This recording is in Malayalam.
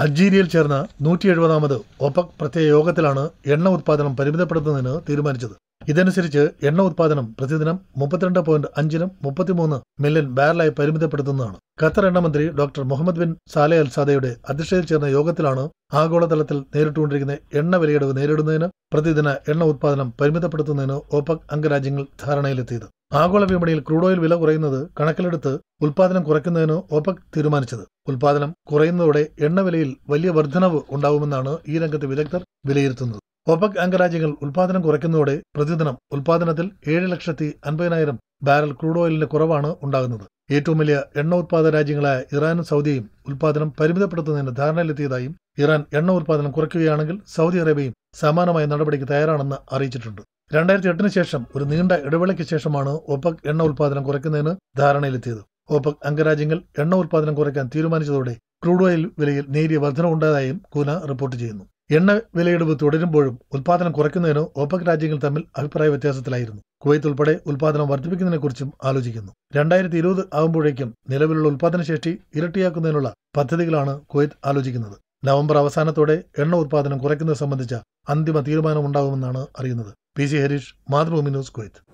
അൾജീരിയയിൽ ചേർന്ന നൂറ്റി എഴുപതാമത് ഒപക് പ്രത്യേക യോഗത്തിലാണ് എണ്ണ ഉത്പാദനം പരിമിതപ്പെടുത്തുന്നതിന് തീരുമാനിച്ചത് ഇതനുസരിച്ച് എണ്ണ ഉത്പാദനം പ്രതിദിനം മുപ്പത്തിരണ്ട് പോയിന്റ് അഞ്ചിനും മുപ്പത്തിമൂന്ന് മില്യൺ ബാരലായി പരിമിതപ്പെടുത്തുന്നതാണ് ഖത്തർ എണ്ണമന്ത്രി doctor Muhammad bin Saleh al സാദയുടെ അധ്യക്ഷതയിൽ ചേർന്ന യോഗത്തിലാണ് ആഗോളതലത്തിൽ നേരിട്ടുകൊണ്ടിരിക്കുന്ന എണ്ണ വിലയിടിവ് നേരിടുന്നതിന് പ്രതിദിന എണ്ണ ഉത്പാദനം പരിമിതപ്പെടുത്തുന്നതിന് ഒപക് അംഗരാജ്യങ്ങൾ ധാരണയിലെത്തിയത് ആഗോള വിപണിയിൽ ക്രൂഡ് ഓയിൽ വില കുറയുന്നത് കണക്കിലെടുത്ത് ഉൽപാദനം കുറയ്ക്കുന്നതിന് ഒപെക് തീരുമാനിച്ചത് ഉൽപാദനം കുറയുന്നതോടെ എണ്ണവിലയിൽ വലിയ വർധനവ് ഉണ്ടാവുമെന്നാണ് ഈ രംഗത്തെ വിദഗ്ധർ വിലയിരുത്തുന്നത് ഒപെക് അംഗരാജ്യങ്ങൾ ഉൽപാദനം കുറയ്ക്കുന്നതോടെ പ്രതിദിനം ഉൽപാദനത്തിൽ ഏഴ് ലക്ഷത്തി അൻപതിനായിരം ബാരൽ ക്രൂഡ് ഓയിലിന്റെ കുറവാണ് ഉണ്ടാകുന്നത് ഏറ്റവും വലിയ എണ്ണ ഉത്പാദക രാജ്യങ്ങളായ ഇറാനും സൗദിയും ഉൽപാദനം പരിമിതപ്പെടുത്തുന്നതിന് ധാരണയിലെത്തിയതായും ഇറാൻ എണ്ണ ഉത്പാദനം കുറയ്ക്കുകയാണെങ്കിൽ സൗദി അറേബ്യയും സമാനമായ നടപടിക്ക് തയ്യാറാണെന്ന് അറിയിച്ചിട്ടുണ്ട് രണ്ടായിരത്തി എട്ടിന് ശേഷം ഒരു നീണ്ട ഇടവേളയ്ക്ക് ശേഷമാണ് ഒപെക് എണ്ണ ഉൽപാദനം കുറയ്ക്കുന്നതിന് ധാരണയിലെത്തിയത് ഒപെക് അംഗരാജ്യങ്ങൾ എണ്ണ ഉൽപാദനം കുറയ്ക്കാൻ തീരുമാനിച്ചതോടെ ക്രൂഡ് ഓയിൽ വിലയിൽ നേരിയ ഉണ്ടായതായും കൂന റിപ്പോർട്ട് ചെയ്യുന്നു എണ്ണ വിലയിടിവ് തുടരുമ്പോഴും ഉൽപാദനം കുറയ്ക്കുന്നതിന് ഒപെക് രാജ്യങ്ങൾ തമ്മിൽ അഭിപ്രായ വ്യത്യാസത്തിലായിരുന്നു കുവൈത്ത് ഉൾപ്പെടെ ഉൽപാദനം വർദ്ധിപ്പിക്കുന്നതിനെക്കുറിച്ചും ആലോചിക്കുന്നു രണ്ടായിരത്തി ഇരുപത് ആകുമ്പോഴേക്കും നിലവിലുള്ള ഉൽപാദനശേഷി ഇരട്ടിയാക്കുന്നതിനുള്ള പദ്ധതികളാണ് കുവൈത്ത് ആലോചിക്കുന്നത് നവംബർ അവസാനത്തോടെ എണ്ണ ഉൽപാദനം കുറയ്ക്കുന്നത് സംബന്ധിച്ച അന്തിമ തീരുമാനമുണ്ടാകുമെന്നാണ് അറിയുന്നത് Pizzi Harris, Madre Luminoso Coito.